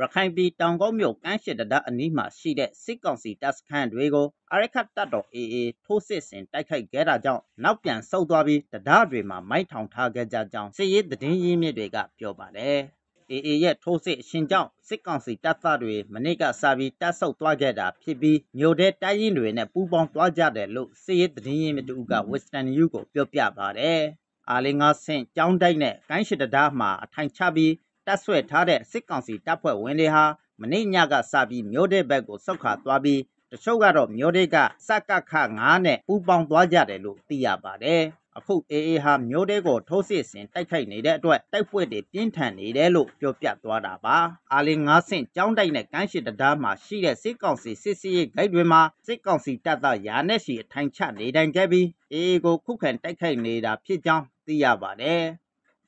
ရခိုင်ပြည်တောင်ကုန်းမြို့ကမ်းရှစ်တံတားအနီးမှာရှိတဲ့စစ်ကောင်စီတပ်စခန်းတွေကိုအာရက္ခတပ်တော် AA ထိုးစစ်ဆင်တိုက်ခိုက်ခဲ့တာကြောင့်နောက်ပြန်ဆုတ်သွားပြီးတံတားတွေမှာမိုင်းထောင်ထားခဲ့ကြကြောင်းစစ်ရေးသတင်းရင်းမြစ်တွေကပြောပါတယ်။ AA ရဲ့ထိုးစစ်အရှိန်ကြောင့်စစ်ကောင်စီတပ်သားတွေမနေ့ကစပြီးတပ်ဆုတ်သွားခဲ့တာဖြစ်ပြီးမြို့ထဲတပ်ရင်းတွေနဲ့ပူးပေါင်းသွားကြတယ်လို့စစ်ရေးသတင်းရင်းမြစ်တဦးက Western New ကိုပြောပြပါတယ်။အာလဲငါးဆင့်ကျောင်းတိုက်နဲ့ကိုင်းရှစ်တံတားမှာအထိုင်ချပြီးတပ်ဆွဲထားတဲ့စစ်ကောင်စီတပ်ဖွဲ့ဝင်တွေဟာမနေ့ညကစပြီးမြို့တဲ့ဘက်ကိုဆုတ်ခွာသွားပြီးတချို့ကတော့မြို့တဲ့ကစကခ9နဲ့ပူပေါင်းသွားကြတယ်လို့သိရပါတယ်။အခု AA ဟာမြို့တဲ့ကိုထိုးစစ်ဆင်တိုက်ခိုက်နေတဲ့အတွက်တိုက်ပွဲတွေပြင်းထန်နေတယ်လို့ပြောပြသွားတာပါ။အာလင်း9ဆင့်ကျောင်းတိုက်နဲ့ကမ်းရှိတံတားမှာရှိတဲ့စစ်ကောင်စီစစ်စည်းရေးဂိတ်တွေမှာစစ်ကောင်စီတပ်သားရာနဲ့ရှိအထိုင်ချနေတိုင်ခဲ့ပြီး AA ကိုခုခံတိုက်ခိုက်နေတာဖြစ်ကြောင်းသိရပါတယ်။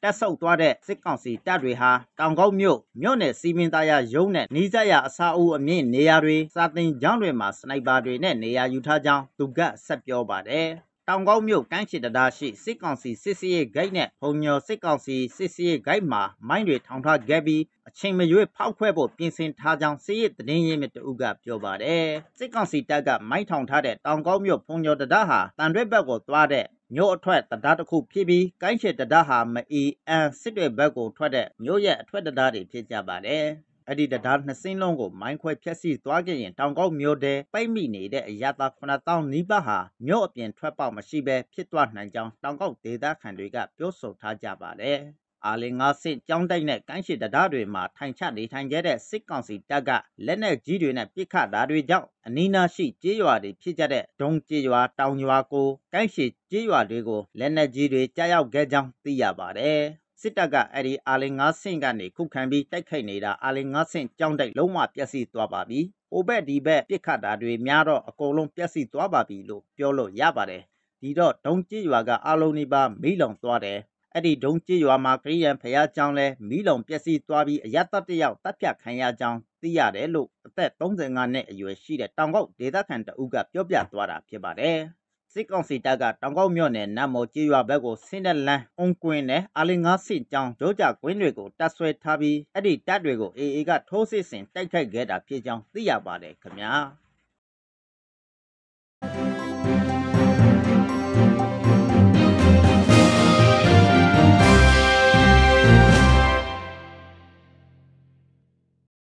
တက်ဆုပ်သွားတဲ့စစ်ကောင်စီတပ်တွေဟာတောင်ကုန်းမြို့မြို့နယ်စီမင်းသားရရုံးနဲ့နီးစပ်ရာအစာအုပ်အမြင့်နေရာတွေစာတင်ကျောင်းတွေမှာစနိုက်ပါတွေနဲ့နေရာယူထားကြောင်းသူကဆက်ပြောပါတယ်။တောင်ကောက်မြို့ကမ်းခြေတဒါရှိစစ်ကောင်စီစစ်စေးဂိတ်နဲ့ဘုံညော်စစ်ကောင်စီစစ်စေးဂိတ်မှာမိုင်းတွေထောင်ထားခဲ့ပြီးအချိန်မရွေးဖောက်ခွဲဖို့ပြင်ဆင်ထားကြောင်းစစ်ရေးသတင်းရင်းမြစ်တဦးကပြောပါတယ်။စစ်ကောင်စီတပ်ကမိုင်းထောင်ထားတဲ့တောင်ကောက်မြို့ဘုံညော်တဒါဟာတန်ရွဲ့ဘက်ကိုသွားတဲ့မြို့အထွက်တံတားတစ်ခုဖြစ်ပြီးကိုင်းချေတံတားဟာမအီအန်စစ်တွေဘက်ကိုထွက်တဲ့မြို့ရဲ့အထွက်တံတားတွေဖြစ်ကြပါတယ်။အဲ့ဒီတံတားနှစ်စင်းလုံးကိုမိုင်းခွဲဖျက်ဆီးသွားခဲ့ရင်တောင်ကောက်မြို့တဲပိတ်မိနေတဲ့အရသာ9000နီးပါးဟာမြို့အပြင်ထွက်ပေါက်မရှိဘဲဖြစ်သွားနိုင်ကြောင်းတောင်ကောက်ဒေသခံတွေကပြောဆိုထားကြပါတယ်။အာလင်ငါစစ်ကြောင်းတိုက်နဲ့ကမ်းရှိတံတားတွေမှာထိုင်ချနေထိုင်ကြတဲ့စစ်ကောင်စီတပ်ကလက်နက်ကြီးတွေနဲ့ပစ်ခတ်တာတွေကြောင့်အနီးနားရှိကျေးရွာတွေဖြစ်ကြတဲ့ဒုံကျေးရွာတောင်ရွာကိုကမ်းရှိကျေးရွာတွေကိုလက်နက်ကြီးတွေကြားရောက်ခဲ့ကြောင်းသိရပါတယ်စစ်တပ်ကအဲ့ဒီအာလင်ငါဆင့်ကနေခုခံပြီးတိုက်ခိုက်နေတာအာလင်ငါဆင့်ကြောင်းတိုက်လုံးဝပျက်စီးသွားပါပြီ။အိုဘက်ဒီဘက်ပြစ်ခတ်တာတွေများတော့အကုန်လုံးပျက်စီးသွားပါပြီလို့ပြောလို့ရပါတယ်။ဒီတော့ဒုံကျေးရွာကအာလုံးနီပါမိလောင်သွားတယ်အဲ့ဒီဒုံးကျေးရွာမှာခရီးရန်ဖျားကြောင်းလဲမီးလောင်ပျက်စီးသွားပြီးအရတ်တယောက်တပ်ဖြတ်ခံရကြောင်းသိရတယ်လို့အသက်35နှစ်အရွယ်ရှိတဲ့တောင်ကောက်ဒေသခံတအုပ်ကပြောပြသွားတာဖြစ်ပါတယ်။စစ်ကောင်စီတပ်ကတောင်ကောက်မြို့နယ်နတ်မော်ကျေးရွာဘက်ကိုဆင်းတဲ့လမ်းအုံကွင်းနဲ့အလင်းငါးဆင့်ကျောင်းဒုကြကွင်းတွေကိုတပ်ဆွဲထားပြီးအဲ့ဒီတပ်တွေကိုအေအေကထိုးစစ်ဆင်တိုက်ခိုက်ခဲ့တာဖြစ်ကြောင်းသိရပါတယ်ခင်ဗျာ။